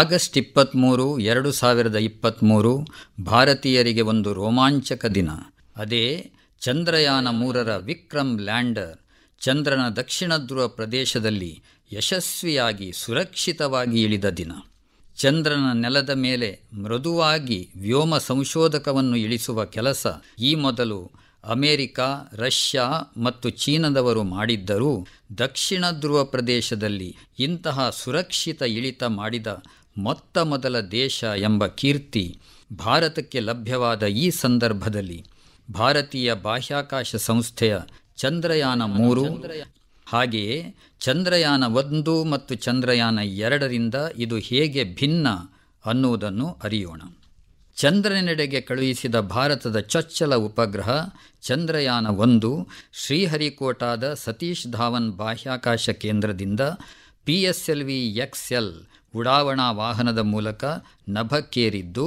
August ಇಪ್ಪತ್ತ್ಮೂರು ಎರಡು ಸಾವಿರದ ಇಪ್ಪತ್ತ್ಮೂರು ಭಾರತೀಯರಿಗೆ ಒಂದು ರೋಮಾಂಚಕ ದಿನ ಅದೇ ಚಂದ್ರಯಾನ ಮೂರರ ವಿಕ್ರಮ್ ಲ್ಯಾಂಡರ್ ಚಂದ್ರನ ದಕ್ಷಿಣ ಧ್ರುವ ಪ್ರದೇಶದಲ್ಲಿ ಯಶಸ್ವಿಯಾಗಿ ಸುರಕ್ಷಿತವಾಗಿ ಇಳಿದ ದಿನ ಚಂದ್ರನ ನೆಲದ ಮೇಲೆ ಮೃದುವಾಗಿ ವ್ಯೋಮ ಸಂಶೋಧಕವನ್ನು ಇಳಿಸುವ ಕೆಲಸ ಈ ಮೊದಲು ಅಮೇರಿಕಾ ರಷ್ಯಾ ಮತ್ತು ಚೀನಾದವರು ಮಾಡಿದ್ದರೂ ದಕ್ಷಿಣ ಧ್ರುವ ಪ್ರದೇಶದಲ್ಲಿ ಇಂತಹ ಸುರಕ್ಷಿತ ಇಳಿತ ಮಾಡಿದ ಮೊತ್ತ ಮೊದಲ ದೇಶ ಎಂಬ ಕೀರ್ತಿ ಭಾರತಕ್ಕೆ ಲಭ್ಯವಾದ ಈ ಸಂದರ್ಭದಲ್ಲಿ ಭಾರತೀಯ ಬಾಹ್ಯಾಕಾಶ ಸಂಸ್ಥೆಯ ಚಂದ್ರಯಾನ ಮೂರು ಹಾಗೆಯೇ ಚಂದ್ರಯಾನ ಒಂದು ಮತ್ತು ಚಂದ್ರಯಾನ ಎರಡರಿಂದ ಇದು ಹೇಗೆ ಭಿನ್ನ ಅನ್ನುವುದನ್ನು ಅರಿಯೋಣ ಚಂದ್ರನೆಡೆಗೆ ಕಳುಹಿಸಿದ ಭಾರತದ ಚೊಚ್ಚಲ ಉಪಗ್ರಹ ಚಂದ್ರಯಾನ ಒಂದು ಶ್ರೀಹರಿಕೋಟಾದ ಸತೀಶ್ ಧಾವನ್ ಬಾಹ್ಯಾಕಾಶ ಕೇಂದ್ರದಿಂದ P S L V X L ಉಡಾವಣಾ ವಾಹನದ ಮೂಲಕ ನಭಕ್ಕೇರಿದ್ದು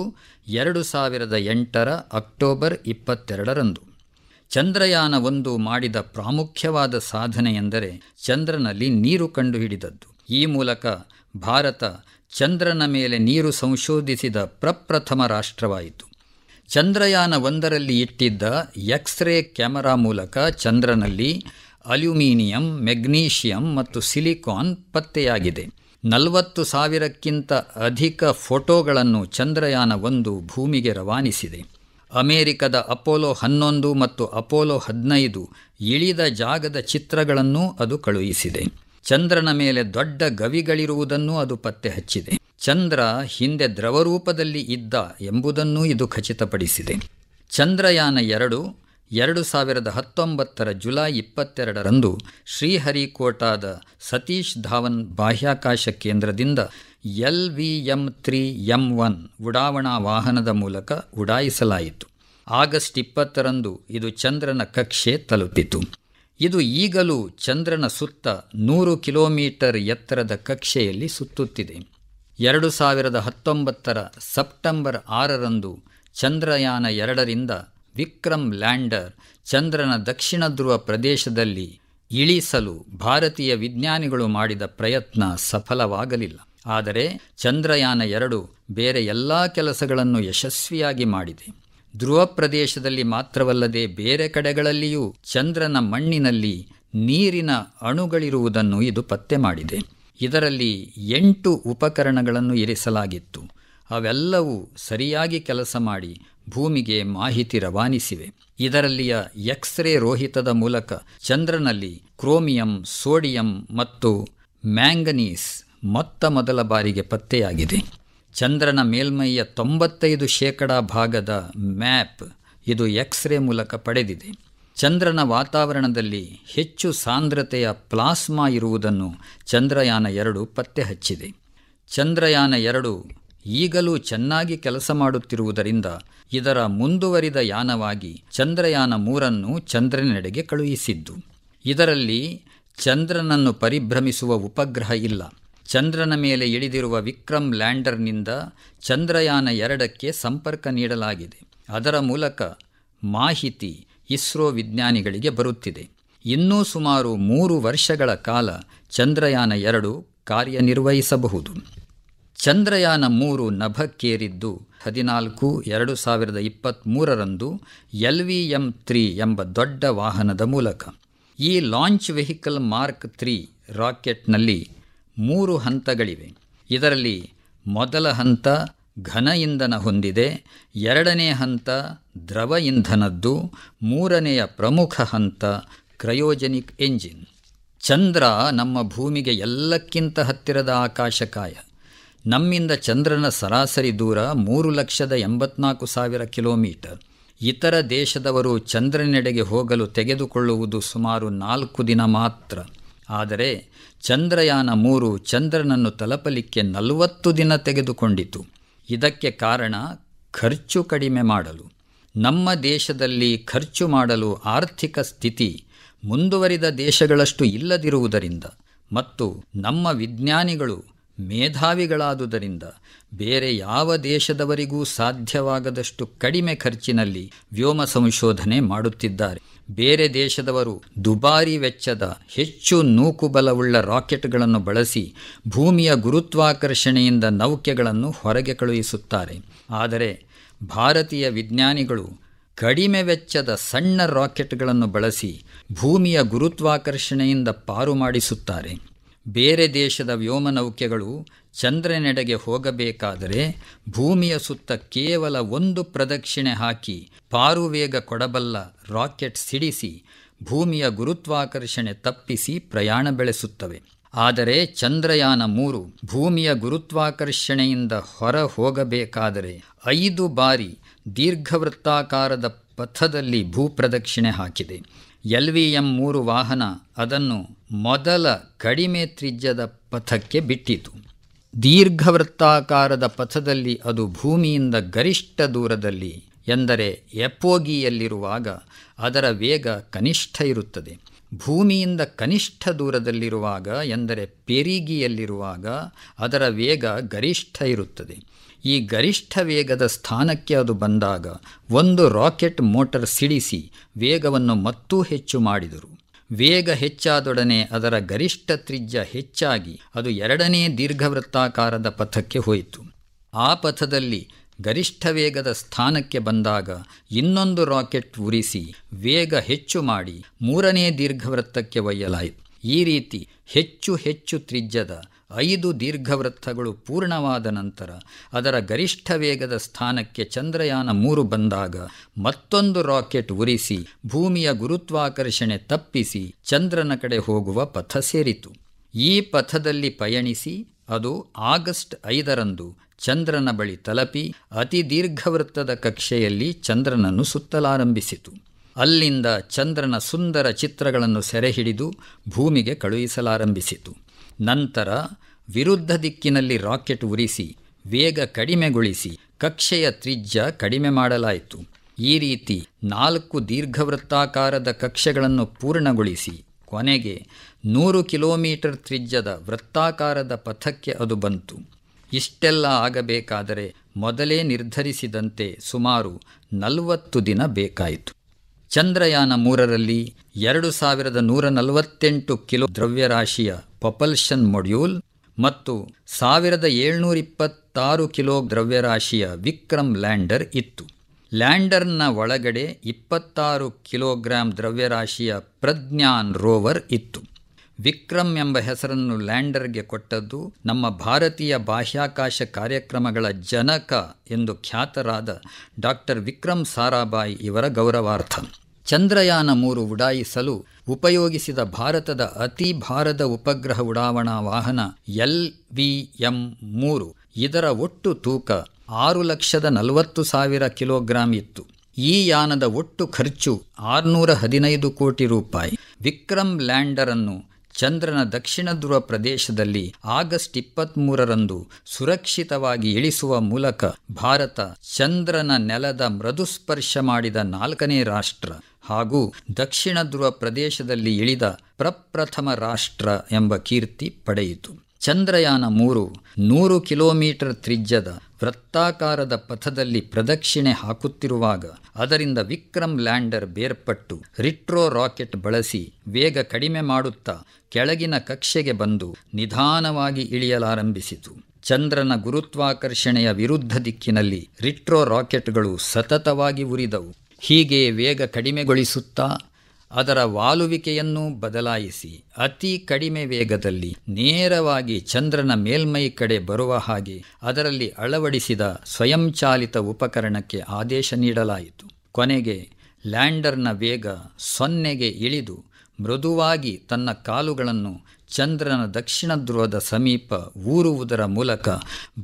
ಎರಡು ಸಾವಿರದ ಎಂಟರ ಅಕ್ಟೋಬರ್ ಇಪ್ಪತ್ತೆರಡರಂದು ಚಂದ್ರಯಾನ ಒಂದು ಮಾಡಿದ ಪ್ರಾಮುಖ್ಯವಾದ ಸಾಧನೆ ಎಂದರೆ ಚಂದ್ರನಲ್ಲಿ ನೀರು ಕಂಡುಹಿಡಿದದ್ದು ಈ ಮೂಲಕ ಭಾರತ ಚಂದ್ರನ ಮೇಲೆ ನೀರು ಸಂಶೋಧಿಸಿದ ಪ್ರಪ್ರಥಮ ರಾಷ್ಟ್ರವಾಯಿತು ಚಂದ್ರಯಾನ ಒಂದರಲ್ಲಿ ಇಟ್ಟಿದ್ದ ಎಕ್ಸ್ರೇ ಕ್ಯಾಮರಾ ಮೂಲಕ ಚಂದ್ರನಲ್ಲಿ ಅಲ್ಯೂಮಿನಿಯಂ ಮೆಗ್ನೀಷಿಯಂ ಮತ್ತು ಸಿಲಿಕಾನ್ ಪತ್ತೆಯಾಗಿದೆ ನಲವತ್ತು ಸಾವಿರಕ್ಕಿಂತ ಅಧಿಕ ಫೋಟೋಗಳನ್ನು ಚಂದ್ರಯಾನ ಒಂದು ಭೂಮಿಗೆ ರವಾನಿಸಿದೆ ಅಮೆರಿಕದ ಅಪೋಲೋ ಹನ್ನೊಂದು ಮತ್ತು ಅಪೋಲೋ ಹದಿನೈದು ಇಳಿದ ಜಾಗದ ಚಿತ್ರಗಳನ್ನು ಅದು ಕಳುಹಿಸಿದೆ ಚಂದ್ರನ ಮೇಲೆ ದೊಡ್ಡ ಗವಿಗಳಿರುವುದನ್ನೂ ಅದು ಪತ್ತೆ ಹಚ್ಚಿದೆ ಚಂದ್ರ ಹಿಂದೆ ದ್ರವರೂಪದಲ್ಲಿ ಇದ್ದ ಎಂಬುದನ್ನೂ ಇದು ಖಚಿತಪಡಿಸಿದೆ ಚಂದ್ರಯಾನ ಎರಡು ಎರಡು ಸಾವಿರದ ಹತ್ತೊಂಬತ್ತರ ಜುಲೈ ಇಪ್ಪತ್ತೆರಡರಂದು ಶ್ರೀಹರಿಕೋಟಾದ ಸತೀಶ್ ಧಾವನ್ ಬಾಹ್ಯಾಕಾಶ ಕೇಂದ್ರದಿಂದ L V M three M one ಉಡಾವಣಾ ವಾಹನದ ಮೂಲಕ ಉಡಾಯಿಸಲಾಯಿತು ಆಗಸ್ಟ್ ಇಪ್ಪತ್ತರಂದು ಇದು ಚಂದ್ರನ ಕಕ್ಷೆ ತಲುಪಿತು ಇದು ಈಗಲೂ ಚಂದ್ರನ ಸುತ್ತ ನೂರು ಕಿಲೋಮೀಟರ್ ಎತ್ತರದ ಕಕ್ಷೆಯಲ್ಲಿ ಸುತ್ತುತ್ತಿದೆ ಎರಡು ಸಾವಿರದ ಹತ್ತೊಂಬತ್ತರ ಸೆಪ್ಟೆಂಬರ್ ಆರರಂದು ಚಂದ್ರಯಾನ ಎರಡರಿಂದ ವಿಕ್ರಮ್ ಲ್ಯಾಂಡರ್ ಚಂದ್ರನ ದಕ್ಷಿಣ ಧ್ರುವ ಪ್ರದೇಶದಲ್ಲಿ ಇಳಿಸಲು ಭಾರತೀಯ ವಿಜ್ಞಾನಿಗಳು ಮಾಡಿದ ಪ್ರಯತ್ನ ಸಫಲವಾಗಲಿಲ್ಲ ಆದರೆ ಚಂದ್ರಯಾನ ಎರಡು ಬೇರೆ ಎಲ್ಲ ಕೆಲಸಗಳನ್ನು ಯಶಸ್ವಿಯಾಗಿ ಮಾಡಿದೆ ಧ್ರುವ ಪ್ರದೇಶದಲ್ಲಿ ಮಾತ್ರವಲ್ಲದೆ ಬೇರೆ ಕಡೆಗಳಲ್ಲಿಯೂ ಚಂದ್ರನ ಮಣ್ಣಿನಲ್ಲಿ ನೀರಿನ ಅಣುಗಳಿರುವುದನ್ನು ಇದು ಪತ್ತೆ ಮಾಡಿದೆ ಇದರಲ್ಲಿ ಎಂಟು ಉಪಕರಣಗಳನ್ನು ಇರಿಸಲಾಗಿತ್ತು ಅವೆಲ್ಲವೂ ಸರಿಯಾಗಿ ಕೆಲಸ ಮಾಡಿ ಭೂಮಿಗೆ ಮಾಹಿತಿ ರವಾನಿಸಿವೆ ಇದರಲ್ಲಿಯ ಎಕ್ಸ್ರೇ ರೋಹಿತದ ಮೂಲಕ ಚಂದ್ರನಲ್ಲಿ ಕ್ರೋಮಿಯಂ ಸೋಡಿಯಂ ಮತ್ತು ಮ್ಯಾಂಗನೀಸ್ ಮೊತ್ತ ಮೊದಲ ಬಾರಿಗೆ ಪತ್ತೆಯಾಗಿದೆ ಚಂದ್ರನ ಮೇಲ್ಮೈಯ ತೊಂಬತ್ತೈದು ಶೇಕಡ ಭಾಗದ ಮ್ಯಾಪ್ ಇದು ಎಕ್ಸ್ರೇ ಮೂಲಕ ಪಡೆದಿದೆ ಚಂದ್ರನ ವಾತಾವರಣದಲ್ಲಿ ಹೆಚ್ಚು ಸಾಂದ್ರತೆಯ ಪ್ಲಾಸ್ಮಾ ಇರುವುದನ್ನು ಚಂದ್ರಯಾನ ಎರಡು ಪತ್ತೆ ಹಚ್ಚಿದೆ ಚಂದ್ರಯಾನ ಎರಡು ಈಗಲೂ ಚೆನ್ನಾಗಿ ಕೆಲಸ ಮಾಡುತ್ತಿರುವುದರಿಂದ ಇದರ ಮುಂದುವರಿದ ಯಾನವಾಗಿ ಚಂದ್ರಯಾನ ಮೂರನ್ನು ಚಂದ್ರನೆಡೆಗೆ ಕಳುಹಿಸಿದ್ದು ಇದರಲ್ಲಿ ಚಂದ್ರನನ್ನು ಪರಿಭ್ರಮಿಸುವ ಉಪಗ್ರಹ ಇಲ್ಲ ಚಂದ್ರನ ಮೇಲೆ ಇಳಿದಿರುವ ವಿಕ್ರಮ್ ಲ್ಯಾಂಡರ್ನಿಂದ ಚಂದ್ರಯಾನ ಎರಡಕ್ಕೆ ಸಂಪರ್ಕ ನೀಡಲಾಗಿದೆ ಅದರ ಮೂಲಕ ಮಾಹಿತಿ ಇಸ್ರೋ ವಿಜ್ಞಾನಿಗಳಿಗೆ ಬರುತ್ತಿದೆ ಇನ್ನೂ ಸುಮಾರು ಮೂರು ವರ್ಷಗಳ ಕಾಲ ಚಂದ್ರಯಾನ ಎರಡು ಕಾರ್ಯನಿರ್ವಹಿಸಬಹುದು ಚಂದ್ರಯಾನ ಮೂರು ನಭಕ್ಕೇರಿದ್ದು ಹದಿನಾಲ್ಕು ಎರಡು ಸಾವಿರದ ಇಪ್ಪತ್ತ್ಮೂರರಂದು ಎಲ್ ವಿ ಎಂ ತ್ರೀ ಎಂಬ ದೊಡ್ಡ ವಾಹನದ ಮೂಲಕ ಈ ಲಾಂಚ್ ವೆಹಿಕಲ್ ಮಾರ್ಕ್ ತ್ರೀ ರಾಕೆಟ್ನಲ್ಲಿ ಮೂರು ಹಂತಗಳಿವೆ ಇದರಲ್ಲಿ ಮೊದಲ ಹಂತ ಘನ ಇಂಧನ ಹೊಂದಿದೆ ಎರಡನೇ ಹಂತ ದ್ರವ ಇಂಧನದ್ದು ಮೂರನೆಯ ಪ್ರಮುಖ ಹಂತ ಕ್ರಯೋಜೆನಿಕ್ ಎಂಜಿನ್ ಚಂದ್ರ ನಮ್ಮ ಭೂಮಿಗೆ ಎಲ್ಲಕ್ಕಿಂತ ಹತ್ತಿರದ ಆಕಾಶಕಾಯ ನಮ್ಮಿಂದ ಚಂದ್ರನ ಸರಾಸರಿ ದೂರ ಮೂರು ಲಕ್ಷದ ಎಂಬತ್ನಾಲ್ಕು ಸಾವಿರ ಕಿಲೋಮೀಟರ್ ಇತರ ದೇಶದವರು ಚಂದ್ರನೆಡೆಗೆ ಹೋಗಲು ತೆಗೆದುಕೊಳ್ಳುವುದು ಸುಮಾರು ನಾಲ್ಕು ದಿನ ಮಾತ್ರ ಆದರೆ ಚಂದ್ರಯಾನ ಮೂರು ಚಂದ್ರನನ್ನು ತಲುಪಲಿಕ್ಕೆ ನಲವತ್ತು ದಿನ ತೆಗೆದುಕೊಂಡಿತು ಇದಕ್ಕೆ ಕಾರಣ ಖರ್ಚು ಕಡಿಮೆ ಮಾಡಲು ನಮ್ಮ ದೇಶದಲ್ಲಿ ಖರ್ಚು ಮಾಡಲು ಆರ್ಥಿಕ ಸ್ಥಿತಿ ಮುಂದುವರಿದ ದೇಶಗಳಷ್ಟು ಇಲ್ಲದಿರುವುದರಿಂದ ಮತ್ತು ನಮ್ಮ ವಿಜ್ಞಾನಿಗಳು ಮೇಧಾವಿಗಳಾದುದರಿಂದ ಬೇರೆ ಯಾವ ದೇಶದವರಿಗೂ ಸಾಧ್ಯವಾಗದಷ್ಟು ಕಡಿಮೆ ಖರ್ಚಿನಲ್ಲಿ ವ್ಯೋಮ ಸಂಶೋಧನೆ ಮಾಡುತ್ತಿದ್ದಾರೆ ಬೇರೆ ದೇಶದವರು ದುಬಾರಿ ವೆಚ್ಚದ ಹೆಚ್ಚು ನೂಕುಬಲವುಳ್ಳ ರಾಕೆಟ್ಗಳನ್ನು ಬಳಸಿ ಭೂಮಿಯ ಗುರುತ್ವಾಕರ್ಷಣೆಯಿಂದ ನೌಕೆಗಳನ್ನು ಹೊರಗೆ ಕಳುಹಿಸುತ್ತಾರೆ ಆದರೆ ಭಾರತೀಯ ವಿಜ್ಞಾನಿಗಳು ಕಡಿಮೆ ವೆಚ್ಚದ ಸಣ್ಣ ರಾಕೆಟ್ಗಳನ್ನು ಬಳಸಿ ಭೂಮಿಯ ಗುರುತ್ವಾಕರ್ಷಣೆಯಿಂದ ಪಾರು ಮಾಡಿಸುತ್ತಾರೆ ಬೇರೆ ದೇಶದ ವ್ಯೋಮನೌಕೆಗಳು ಚಂದ್ರನೆಡೆಗೆ ಹೋಗಬೇಕಾದರೆ ಭೂಮಿಯ ಸುತ್ತ ಕೇವಲ ಒಂದು ಪ್ರದಕ್ಷಿಣೆ ಹಾಕಿ ಪಾರುವೇಗ ಕೊಡಬಲ್ಲ ರಾಕೆಟ್ ಸಿಡಿಸಿ ಭೂಮಿಯ ಗುರುತ್ವಾಕರ್ಷಣೆ ತಪ್ಪಿಸಿ ಪ್ರಯಾಣ ಬೆಳೆಸುತ್ತವೆ ಆದರೆ ಚಂದ್ರಯಾನ ಮೂರು ಭೂಮಿಯ ಗುರುತ್ವಾಕರ್ಷಣೆಯಿಂದ ಹೊರ ಹೋಗಬೇಕಾದರೆ ಐದು ಬಾರಿ ದೀರ್ಘವೃತ್ತಾಕಾರದ ಪಥದಲ್ಲಿ ಭೂಪ್ರದಕ್ಷಿಣೆ ಹಾಕಿದೆ ಎಲ್ ವಿ ಎಂ ಮೂರು ವಾಹನ ಅದನ್ನು ಮೊದಲ ಕಡಿಮೆ ತ್ರಿಜ್ಯದ ಪಥಕ್ಕೆ ಬಿಟ್ಟಿತು ದೀರ್ಘವೃತ್ತಾಕಾರದ ಪಥದಲ್ಲಿ ಅದು ಭೂಮಿಯಿಂದ ಗರಿಷ್ಠ ದೂರದಲ್ಲಿ ಎಂದರೆ ಎಪ್ಪೋಗಿಯಲ್ಲಿರುವಾಗ ಅದರ ವೇಗ ಕನಿಷ್ಠ ಇರುತ್ತದೆ ಭೂಮಿಯಿಂದ ಕನಿಷ್ಠ ದೂರದಲ್ಲಿರುವಾಗ ಎಂದರೆ ಪೆರಿಗಿಯಲ್ಲಿರುವಾಗ ಅದರ ವೇಗ ಗರಿಷ್ಠ ಇರುತ್ತದೆ ಈ ಗರಿಷ್ಠ ವೇಗದ ಸ್ಥಾನಕ್ಕೆ ಅದು ಬಂದಾಗ ಒಂದು ರಾಕೆಟ್ ಮೋಟರ್ ಸಿಡಿಸಿ ವೇಗವನ್ನು ಮತ್ತೂ ಹೆಚ್ಚು ಮಾಡಿದರು ವೇಗ ಹೆಚ್ಚಾದೊಡನೆ ಅದರ ಗರಿಷ್ಠ ತ್ರಿಜ್ಯ ಹೆಚ್ಚಾಗಿ ಅದು ಎರಡನೇ ದೀರ್ಘವೃತ್ತಾಕಾರದ ಪಥಕ್ಕೆ ಹೋಯಿತು ಆ ಪಥದಲ್ಲಿ ಗರಿಷ್ಠ ವೇಗದ ಸ್ಥಾನಕ್ಕೆ ಬಂದಾಗ ಇನ್ನೊಂದು ರಾಕೆಟ್ ಉರಿಸಿ ವೇಗ ಹೆಚ್ಚು ಮಾಡಿ ಮೂರನೇ ದೀರ್ಘವೃತ್ತಕ್ಕೆ ಒಯ್ಯಲಾಯಿತು ಈ ರೀತಿ ಹೆಚ್ಚು ಹೆಚ್ಚು ತ್ರಿಜ್ಯದ ಐದು ದೀರ್ಘವೃತ್ತಗಳು ಪೂರ್ಣವಾದ ನಂತರ ಅದರ ಗರಿಷ್ಠ ವೇಗದ ಸ್ಥಾನಕ್ಕೆ ಚಂದ್ರಯಾನ ಮೂರು ಬಂದಾಗ ಮತ್ತೊಂದು ರಾಕೆಟ್ ಉರಿಸಿ ಭೂಮಿಯ ಗುರುತ್ವಾಕರ್ಷಣೆ ತಪ್ಪಿಸಿ ಚಂದ್ರನ ಕಡೆ ಹೋಗುವ ಪಥ ಸೇರಿತು ಈ ಪಥದಲ್ಲಿ ಪಯಣಿಸಿ ಅದು ಆಗಸ್ಟ್ ಐದರಂದು ಚಂದ್ರನ ಬಳಿ ತಲಪಿ ಅತಿ ದೀರ್ಘವೃತ್ತದ ಕಕ್ಷೆಯಲ್ಲಿ ಚಂದ್ರನನ್ನು ಸುತ್ತಲಾರಂಭಿಸಿತು ಅಲ್ಲಿಂದ ಚಂದ್ರನ ಸುಂದರ ಚಿತ್ರಗಳನ್ನು ಸೆರೆಹಿಡಿದು ಭೂಮಿಗೆ ಕಳುಹಿಸಲಾರಂಭಿಸಿತು ನಂತರ ವಿರುದ್ಧ ದಿಕ್ಕಿನಲ್ಲಿ ರಾಕೆಟ್ ಉರಿಸಿ ವೇಗ ಕಡಿಮೆಗೊಳಿಸಿ ಕಕ್ಷೆಯ ತ್ರಿಜ್ಯ ಕಡಿಮೆ ಮಾಡಲಾಯಿತು ಈ ರೀತಿ ನಾಲ್ಕು ದೀರ್ಘವೃತ್ತಾಕಾರದ ಕಕ್ಷೆಗಳನ್ನು ಪೂರ್ಣಗೊಳಿಸಿ ಕೊನೆಗೆ ನೂರು ಕಿಲೋಮೀಟರ್ ತ್ರಿಜ್ಯದ ವೃತ್ತಾಕಾರದ ಪಥಕ್ಕೆ ಅದು ಬಂತು ಇಷ್ಟೆಲ್ಲ ಆಗಬೇಕಾದರೆ ಮೊದಲೇ ನಿರ್ಧರಿಸಿದಂತೆ ಸುಮಾರು ನಲವತ್ತು ದಿನ ಬೇಕಾಯಿತು ಚಂದ್ರಯಾನ ಮೂರರಲ್ಲಿ ಎರಡು ಸಾವಿರದ ನೂರ ನಲವತ್ತೆಂಟು ಕಿಲೋ ದ್ರವ್ಯರಾಶಿಯ ಪಪಲ್ಷನ್ ಮೊಡ್ಯೂಲ್ ಮತ್ತು ಸಾವಿರದ ಏಳ್ನೂರ ಇಪ್ಪತ್ತಾರು ಕಿಲೋ ದ್ರವ್ಯರಾಶಿಯ ವಿಕ್ರಮ್ ಲ್ಯಾಂಡರ್ ಇತ್ತು ಲ್ಯಾಂಡರ್ನ ಒಳಗಡೆ ಇಪ್ಪತ್ತಾರು ಕಿಲೋಗ್ರಾಂ ದ್ರವ್ಯರಾಶಿಯ ಪ್ರಜ್ಞಾನ್ ರೋವರ್ ಇತ್ತು ವಿಕ್ರಮ್ ಎಂಬ ಹೆಸರನ್ನು ಲ್ಯಾಂಡರ್ಗೆ ಕೊಟ್ಟದ್ದು ನಮ್ಮ ಭಾರತೀಯ ಬಾಹ್ಯಾಕಾಶ ಕಾರ್ಯಕ್ರಮಗಳ ಜನಕ ಎಂದು ಖ್ಯಾತರಾದ ಡಾಕ್ಟರ್ ವಿಕ್ರಮ್ ಸಾರಾಭಾಯಿ ಇವರ ಗೌರವಾರ್ಥ ಚಂದ್ರಯಾನ ಮೂರು ಉಡಾಯಿಸಲು ಉಪಯೋಗಿಸಿದ ಭಾರತದ ಅತಿ ಭಾರದ ಉಪಗ್ರಹ ಉಡಾವಣಾ ವಾಹನ ಎಲ್ ವಿ ಎಂ ಮೂರು ಇದರ ಒಟ್ಟು ತೂಕ ಆರು ಲಕ್ಷದ ನಲವತ್ತು ಸಾವಿರ ಕಿಲೋಗ್ರಾಂ ಇತ್ತು ಈ ಯಾನದ ಒಟ್ಟು ಖರ್ಚು ಆರುನೂರ ಹದಿನೈದು ಕೋಟಿ ರೂಪಾಯಿ ವಿಕ್ರಮ್ ಲ್ಯಾಂಡರ್ ಅನ್ನು ಚಂದ್ರನ ದಕ್ಷಿಣ ಧ್ರುವ ಪ್ರದೇಶದಲ್ಲಿ ಆಗಸ್ಟ್ ಇಪ್ಪತ್ತ್ಮೂರರಂದು ಸುರಕ್ಷಿತವಾಗಿ ಇಳಿಸುವ ಮೂಲಕ ಭಾರತ ಚಂದ್ರನ ನೆಲದ ಮೃದುಸ್ಪರ್ಶ ಮಾಡಿದ ನಾಲ್ಕನೇ ರಾಷ್ಟ್ರ ಹಾಗೂ ದಕ್ಷಿಣ ಧ್ರುವ ಪ್ರದೇಶದಲ್ಲಿ ಇಳಿದ ಪ್ರಪ್ರಥಮ ರಾಷ್ಟ್ರ ಎಂಬ ಕೀರ್ತಿ ಪಡೆಯಿತು ಚಂದ್ರಯಾನ ಮೂರು ನೂರು ಕಿಲೋಮೀಟರ್ ತ್ರಿಜ್ಯದ ವೃತ್ತಾಕಾರದ ಪಥದಲ್ಲಿ ಪ್ರದಕ್ಷಿಣೆ ಹಾಕುತ್ತಿರುವಾಗ ಅದರಿಂದ ವಿಕ್ರಮ್ ಲ್ಯಾಂಡರ್ ಬೇರ್ಪಟ್ಟು ರಿಟ್ರೋ ರಾಕೆಟ್ ಬಳಸಿ ವೇಗ ಕಡಿಮೆ ಮಾಡುತ್ತಾ ಕೆಳಗಿನ ಕಕ್ಷೆಗೆ ಬಂದು ನಿಧಾನವಾಗಿ ಇಳಿಯಲಾರಂಭಿಸಿತು ಚಂದ್ರನ ಗುರುತ್ವಾಕರ್ಷಣೆಯ ವಿರುದ್ಧ ದಿಕ್ಕಿನಲ್ಲಿ ರಿಟ್ರೋ ರಾಕೆಟ್ಗಳು ಸತತವಾಗಿ ಉರಿದವು ಹೀಗೆ ವೇಗ ಕಡಿಮೆಗೊಳಿಸುತ್ತಾ ಅದರ ವಾಲುವಿಕೆಯನ್ನು ಬದಲಾಯಿಸಿ ಅತಿ ಕಡಿಮೆ ವೇಗದಲ್ಲಿ ನೇರವಾಗಿ ಚಂದ್ರನ ಮೇಲ್ಮೈ ಕಡೆ ಬರುವ ಹಾಗೆ ಅದರಲ್ಲಿ ಅಳವಡಿಸಿದ ಸ್ವಯಂಚಾಲಿತ ಉಪಕರಣಕ್ಕೆ ಆದೇಶ ನೀಡಲಾಯಿತು ಕೊನೆಗೆ ಲ್ಯಾಂಡರ್ನ ವೇಗ ಸೊನ್ನೆಗೆ ಇಳಿದು ಮೃದುವಾಗಿ ತನ್ನ ಕಾಲುಗಳನ್ನು ಚಂದ್ರನ ದಕ್ಷಿಣ ಧ್ರುವದ ಸಮೀಪ ಊರುವುದರ ಮೂಲಕ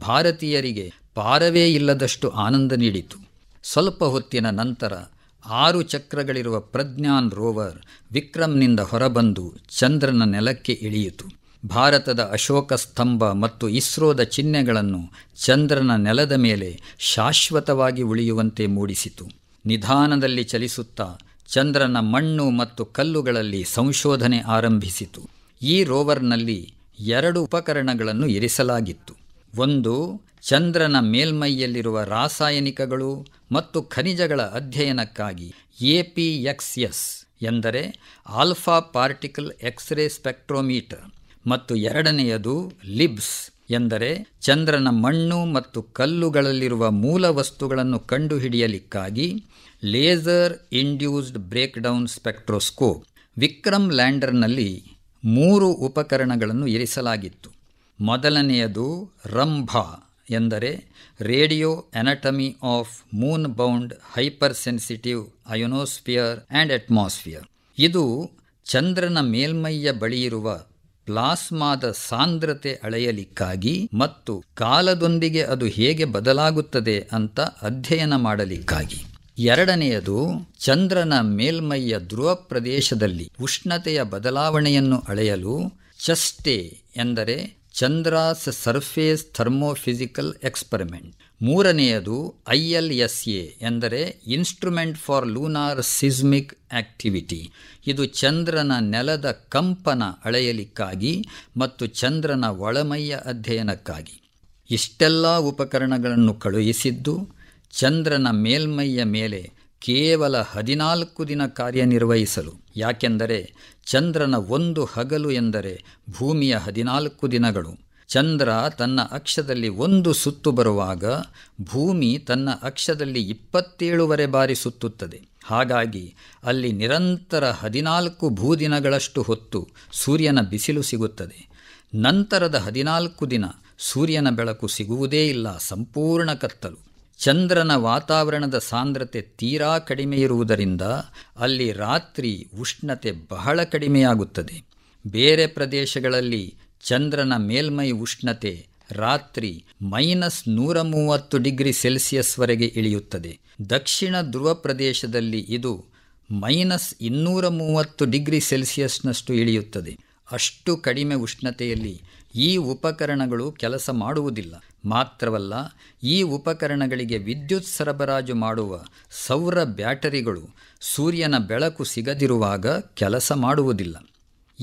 ಭಾರತೀಯರಿಗೆ ಪಾರವೇ ಇಲ್ಲದಷ್ಟು ಆನಂದ ನೀಡಿತು ಸ್ವಲ್ಪ ಹೊತ್ತಿನ ನಂತರ ಆರು ಚಕ್ರಗಳಿರುವ ಪ್ರಜ್ಞಾನ್ ರೋವರ್ ವಿಕ್ರಮ್ನಿಂದ ಹೊರಬಂದು ಚಂದ್ರನ ನೆಲಕ್ಕೆ ಇಳಿಯಿತು ಭಾರತದ ಅಶೋಕ ಸ್ತಂಭ ಮತ್ತು ಇಸ್ರೋದ ಚಿಹ್ನೆಗಳನ್ನು ಚಂದ್ರನ ನೆಲದ ಮೇಲೆ ಶಾಶ್ವತವಾಗಿ ಉಳಿಯುವಂತೆ ಮೂಡಿಸಿತು ನಿಧಾನದಲ್ಲಿ ಚಲಿಸುತ್ತಾ ಚಂದ್ರನ ಮಣ್ಣು ಮತ್ತು ಕಲ್ಲುಗಳಲ್ಲಿ ಸಂಶೋಧನೆ ಆರಂಭಿಸಿತು ಈ ರೋವರ್ನಲ್ಲಿ ಎರಡು ಉಪಕರಣಗಳನ್ನು ಇರಿಸಲಾಗಿತ್ತು ಒಂದು ಚಂದ್ರನ ಮೇಲ್ಮೈಯಲ್ಲಿರುವ ರಾಸಾಯನಿಕಗಳು ಮತ್ತು ಖನಿಜಗಳ ಅಧ್ಯಯನಕ್ಕಾಗಿ ಎಸ್ ಎಂದರೆ ಆಲ್ಫಾ ಪಾರ್ಟಿಕಲ್ ಎಕ್ಸ್ರೇ ಸ್ಪೆಕ್ಟ್ರೋಮೀಟರ್ ಮತ್ತು ಎರಡನೆಯದು ಲಿಬ್ಸ್ ಎಂದರೆ ಚಂದ್ರನ ಮಣ್ಣು ಮತ್ತು ಕಲ್ಲುಗಳಲ್ಲಿರುವ ಮೂಲ ವಸ್ತುಗಳನ್ನು ಕಂಡುಹಿಡಿಯಲಿಕ್ಕಾಗಿ laser induced breakdown spectroscope Vikram ಲ್ಯಾಂಡರ್ನಲ್ಲಿ ಮೂರು ಉಪಕರಣಗಳನ್ನು ಇರಿಸಲಾಗಿತ್ತು ಮೊದಲನೆಯದು ರಂಭಾ ಎಂದರೆ radio anatomy of moon bound hyper sensitive ionosphere and atmosphere ಇದು ಚಂದ್ರನ ಮೇಲ್ಮೈಯ ಬಳಿಯಿರುವ ಪ್ಲಾಸ್ಮಾದ ಸಾಂದ್ರತೆ ಅಳೆಯಲಿಕ್ಕಾಗಿ ಮತ್ತು ಕಾಲದೊಂದಿಗೆ ಅದು ಹೇಗೆ ಬದಲಾಗುತ್ತದೆ ಅಂತ ಅಧ್ಯಯನ ಮಾಡಲಿಕ್ಕಾಗಿ ಎರಡನೆಯದು ಚಂದ್ರನ ಮೇಲ್ಮೈಯ ಧ್ರುವ ಪ್ರದೇಶದಲ್ಲಿ ಉಷ್ಣತೆಯ ಬದಲಾವಣೆಯನ್ನು ಅಳೆಯಲು ಚಷ್ಟೆ ಎಂದರೆ ಚಂದ್ರಾಸ್ ಸರ್ಫೇಸ್ ಥರ್ಮೋಫಿಸಿಕಲ್ ಎಕ್ಸ್ಪರಿಮೆಂಟ್ ಮೂರನೆಯದು ಐ ಎಲ್ ಎಸ್ ಎ ಎಂದರೆ instrument for lunar seismic activity ಇದು ಚಂದ್ರನ ನೆಲದ ಕಂಪನ ಅಳೆಯಲಿಕ್ಕಾಗಿ ಮತ್ತು ಚಂದ್ರನ ಒಳಮೈಯ ಅಧ್ಯಯನಕ್ಕಾಗಿ ಇಷ್ಟೆಲ್ಲ ಉಪಕರಣಗಳನ್ನು ಕಳುಹಿಸಿದ್ದು ಚಂದ್ರನ ಮೇಲ್ಮೈಯ ಮೇಲೆ ಕೇವಲ ಹದಿನಾಲ್ಕು ದಿನ ಕಾರ್ಯನಿರ್ವಹಿಸಲು ಯಾಕೆಂದರೆ ಚಂದ್ರನ ಒಂದು ಹಗಲು ಎಂದರೆ ಭೂಮಿಯ ಹದಿನಾಲ್ಕು ದಿನಗಳು ಚಂದ್ರ ತನ್ನ ಅಕ್ಷದಲ್ಲಿ ಒಂದು ಸುತ್ತು ಬರುವಾಗ ಭೂಮಿ ತನ್ನ ಅಕ್ಷದಲ್ಲಿ ಇಪ್ಪತ್ತೇಳುವರೆ ಬಾರಿ ಸುತ್ತುತ್ತದೆ ಹಾಗಾಗಿ ಅಲ್ಲಿ ನಿರಂತರ ಹದಿನಾಲ್ಕು ಭೂದಿನಗಳಷ್ಟು ಹೊತ್ತು ಸೂರ್ಯನ ಬಿಸಿಲು ಸಿಗುತ್ತದೆ ನಂತರದ ಹದಿನಾಲ್ಕು ದಿನ ಸೂರ್ಯನ ಬೆಳಕು ಸಿಗುವುದೇ ಇಲ್ಲ ಸಂಪೂರ್ಣ ಕತ್ತಲು ಚಂದ್ರನ ವಾತಾವರಣದ ಸಾಂದ್ರತೆ ತೀರಾ ಕಡಿಮೆ ಇರುವುದರಿಂದ ಅಲ್ಲಿ ರಾತ್ರಿ ಉಷ್ಣತೆ ಬಹಳ ಕಡಿಮೆಯಾಗುತ್ತದೆ ಬೇರೆ ಪ್ರದೇಶಗಳಲ್ಲಿ ಚಂದ್ರನ ಮೇಲ್ಮೈ ಉಷ್ಣತೆ ರಾತ್ರಿ ಮೈನಸ್ ನೂರ ಮೂವತ್ತು ಡಿಗ್ರಿ ಸೆಲ್ಸಿಯಸ್ವರೆಗೆ ಇಳಿಯುತ್ತದೆ ದಕ್ಷಿಣ ಧ್ರುವ ಪ್ರದೇಶದಲ್ಲಿ ಇದು ಮೈನಸ್ ಇನ್ನೂರ ಮೂವತ್ತು ಡಿಗ್ರಿ ಸೆಲ್ಸಿಯಸ್ನಷ್ಟು ಇಳಿಯುತ್ತದೆ ಅಷ್ಟು ಕಡಿಮೆ ಉಷ್ಣತೆಯಲ್ಲಿ ಈ ಉಪಕರಣಗಳು ಕೆಲಸ ಮಾಡುವುದಿಲ್ಲ ಮಾತ್ರವಲ್ಲ ಈ ಉಪಕರಣಗಳಿಗೆ ವಿದ್ಯುತ್ ಸರಬರಾಜು ಮಾಡುವ ಸೌರ ಬ್ಯಾಟರಿಗಳು ಸೂರ್ಯನ ಬೆಳಕು ಸಿಗದಿರುವಾಗ ಕೆಲಸ ಮಾಡುವುದಿಲ್ಲ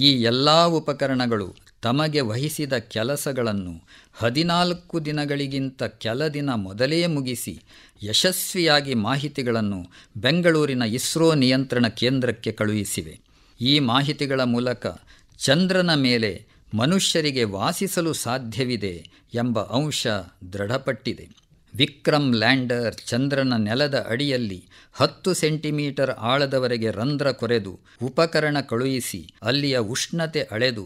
ಈ ಎಲ್ಲ ಉಪಕರಣಗಳು ತಮಗೆ ವಹಿಸಿದ ಕೆಲಸಗಳನ್ನು ಹದಿನಾಲ್ಕು ದಿನಗಳಿಗಿಂತ ಕೆಲ ದಿನ ಮೊದಲೇ ಮುಗಿಸಿ ಯಶಸ್ವಿಯಾಗಿ ಮಾಹಿತಿಗಳನ್ನು ಬೆಂಗಳೂರಿನ ಇಸ್ರೋ ನಿಯಂತ್ರಣ ಕೇಂದ್ರಕ್ಕೆ ಕಳುಹಿಸಿವೆ ಈ ಮಾಹಿತಿಗಳ ಮೂಲಕ ಚಂದ್ರನ ಮೇಲೆ ಮನುಷ್ಯರಿಗೆ ವಾಸಿಸಲು ಸಾಧ್ಯವಿದೆ ಎಂಬ ಅಂಶ ದೃಢಪಟ್ಟಿದೆ ವಿಕ್ರಮ್ ಲ್ಯಾಂಡರ್ ಚಂದ್ರನ ನೆಲದ ಅಡಿಯಲ್ಲಿ ಹತ್ತು ಸೆಂಟಿಮೀಟರ್ ಆಳದವರೆಗೆ ರಂಧ್ರ ಕೊರೆದು ಉಪಕರಣ ಕಳುಹಿಸಿ ಅಲ್ಲಿಯ ಉಷ್ಣತೆ ಅಳೆದು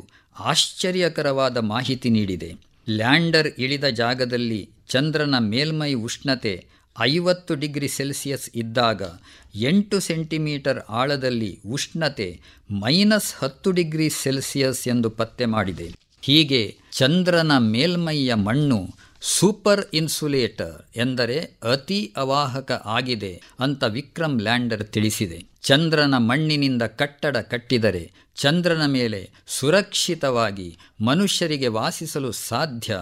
ಆಶ್ಚರ್ಯಕರವಾದ ಮಾಹಿತಿ ನೀಡಿದೆ ಲ್ಯಾಂಡರ್ ಇಳಿದ ಜಾಗದಲ್ಲಿ ಚಂದ್ರನ ಮೇಲ್ಮೈ ಉಷ್ಣತೆ ಐವತ್ತು ಡಿಗ್ರಿ ಸೆಲ್ಸಿಯಸ್ ಇದ್ದಾಗ ಎಂಟು ಸೆಂಟಿಮೀಟರ್ ಆಳದಲ್ಲಿ ಉಷ್ಣತೆ ಮೈನಸ್ ಹತ್ತು ಡಿಗ್ರಿ ಸೆಲ್ಸಿಯಸ್ ಎಂದು ಪತ್ತೆ ಮಾಡಿದೆ ಹೀಗೆ ಚಂದ್ರನ ಮೇಲ್ಮೈಯ ಮಣ್ಣು ಸೂಪರ್ ಇನ್ಸುಲೇಟರ್ ಎಂದರೆ ಅತಿ ಅವಾಹಕ ಆಗಿದೆ ಅಂತ ವಿಕ್ರಮ್ ಲ್ಯಾಂಡರ್ ತಿಳಿಸಿದೆ ಚಂದ್ರನ ಮಣ್ಣಿನಿಂದ ಕಟ್ಟಡ ಕಟ್ಟಿದರೆ ಚಂದ್ರನ ಮೇಲೆ ಸುರಕ್ಷಿತವಾಗಿ ಮನುಷ್ಯರಿಗೆ ವಾಸಿಸಲು ಸಾಧ್ಯ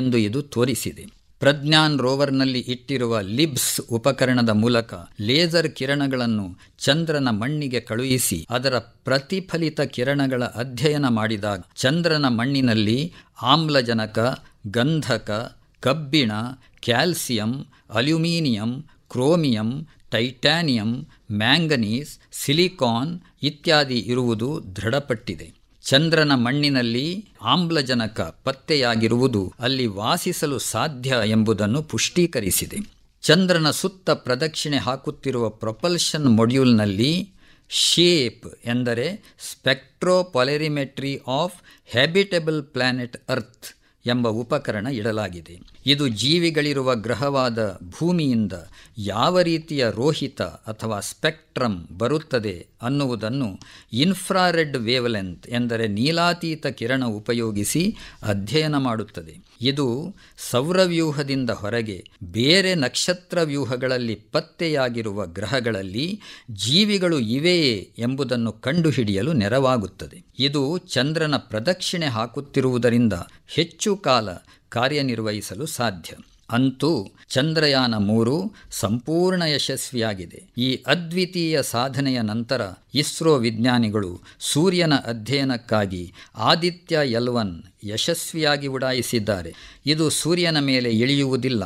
ಎಂದು ಇದು ತೋರಿಸಿದೆ ಪ್ರಜ್ಞಾನ್ ರೋವರ್ನಲ್ಲಿ ಇಟ್ಟಿರುವ ಲಿಬ್ಸ್ ಉಪಕರಣದ ಮೂಲಕ ಲೇಸರ್ ಕಿರಣಗಳನ್ನು ಚಂದ್ರನ ಮಣ್ಣಿಗೆ ಕಳುಹಿಸಿ ಅದರ ಪ್ರತಿಫಲಿತ ಕಿರಣಗಳ ಅಧ್ಯಯನ ಮಾಡಿದಾಗ ಚಂದ್ರನ ಮಣ್ಣಿನಲ್ಲಿ ಆಮ್ಲಜನಕ ಗಂಧಕ ಕಬ್ಬಿಣ calcium aluminium chromium titanium manganese silicon ಇತ್ಯಾದಿ ಇರುವುದು ದೃಢಪಟ್ಟಿದೆ ಚಂದ್ರನ ಮಣ್ಣಿನಲ್ಲಿ ಆಮ್ಲಜನಕ ಪತ್ತೆಯಾಗಿರುವುದು ಅಲ್ಲಿ ವಾಸಿಸಲು ಸಾಧ್ಯ ಎಂಬುದನ್ನು ಪುಷ್ಟೀಕರಿಸಿದೆ ಚಂದ್ರನ ಸುತ್ತ ಪ್ರದಕ್ಷಿಣೆ ಹಾಕುತ್ತಿರುವ ಪ್ರೊಪಲ್ಷನ್ ಮೊಡ್ಯೂಲ್ನಲ್ಲಿ ಶೇಪ್ ಎಂದರೆ spectropolarimetry of habitable planet earth ಎಂಬ ಉಪಕರಣ ಇಡಲಾಗಿದೆ ಇದು ಜೀವಿಗಳಿರುವ ಗ್ರಹವಾದ ಭೂಮಿಯಿಂದ ಯಾವ ರೀತಿಯ ರೋಹಿತ ಅಥವಾ ಸ್ಪೆಕ್ಟ್ರಮ್ ಬರುತ್ತದೆ ಅನ್ನುವುದನ್ನು ಇನ್ಫ್ರಾರೆಡ್ ವೇವ್ಲೆಂತ್ ಎಂದರೆ ನೀಲಾತೀತ ಕಿರಣ ಉಪಯೋಗಿಸಿ ಅಧ್ಯಯನ ಮಾಡುತ್ತದೆ ಇದು ಸೌರವ್ಯೂಹದಿಂದ ಹೊರಗೆ ಬೇರೆ ನಕ್ಷತ್ರ ವ್ಯೂಹಗಳಲ್ಲಿ ಪತ್ತೆಯಾಗಿರುವ ಗ್ರಹಗಳಲ್ಲಿ ಜೀವಿಗಳು ಇವೆಯೇ ಎಂಬುದನ್ನು ಕಂಡುಹಿಡಿಯಲು ನೆರವಾಗುತ್ತದೆ ಇದು ಚಂದ್ರನ ಪ್ರದಕ್ಷಿಣೆ ಹಾಕುತ್ತಿರುವುದರಿಂದ ಹೆಚ್ಚು ಕಾಲ ಕಾರ್ಯನಿರ್ವಹಿಸಲು ಸಾಧ್ಯ ಅಂತೂ ಚಂದ್ರಯಾನ ಮೂರು ಸಂಪೂರ್ಣ ಯಶಸ್ವಿಯಾಗಿದೆ ಈ ಅದ್ವಿತೀಯ ಸಾಧನೆಯ ನಂತರ ಇಸ್ರೋ ವಿಜ್ಞಾನಿಗಳು ಸೂರ್ಯನ ಅಧ್ಯಯನಕ್ಕಾಗಿ ಆದಿತ್ಯ ಎಲ್ವನ್ ಯಶಸ್ವಿಯಾಗಿ ಉಡಾಯಿಸಿದ್ದಾರೆ ಇದು ಸೂರ್ಯನ ಮೇಲೆ ಇಳಿಯುವುದಿಲ್ಲ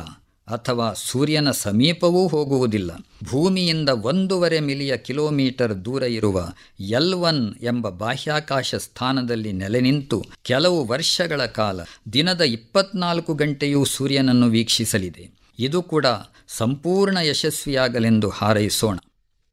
ಅಥವಾ ಸೂರ್ಯನ ಸಮೀಪವೂ ಹೋಗುವುದಿಲ್ಲ ಭೂಮಿಯಿಂದ ಒಂದೂವರೆ ಮಿಲಿಯ ಕಿಲೋಮೀಟರ್ ದೂರ ಇರುವ ಎಲ್ ಒನ್ ಎಂಬ ಬಾಹ್ಯಾಕಾಶ ಸ್ಥಾನದಲ್ಲಿ ನೆಲೆ ನಿಂತು ಕೆಲವು ವರ್ಷಗಳ ಕಾಲ ದಿನದ ಇಪ್ಪತ್ನಾಲ್ಕು ಗಂಟೆಯೂ ಸೂರ್ಯನನ್ನು ವೀಕ್ಷಿಸಲಿದೆ ಇದು ಕೂಡ ಸಂಪೂರ್ಣ ಯಶಸ್ವಿಯಾಗಲೆಂದು ಹಾರೈಸೋಣ